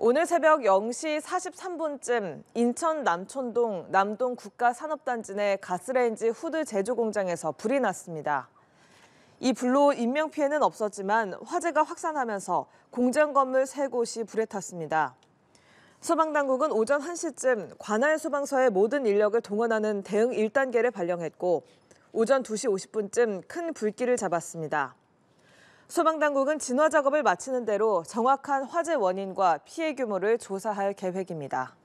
오늘 새벽 0시 43분쯤 인천 남촌동 남동 국가산업단지 내 가스레인지 후드 제조 공장에서 불이 났습니다. 이 불로 인명피해는 없었지만 화재가 확산하면서 공장 건물 3곳이 불에 탔습니다. 소방당국은 오전 1시쯤 관할 소방서의 모든 인력을 동원하는 대응 1단계를 발령했고 오전 2시 50분쯤 큰 불길을 잡았습니다. 소방당국은 진화 작업을 마치는 대로 정확한 화재 원인과 피해 규모를 조사할 계획입니다.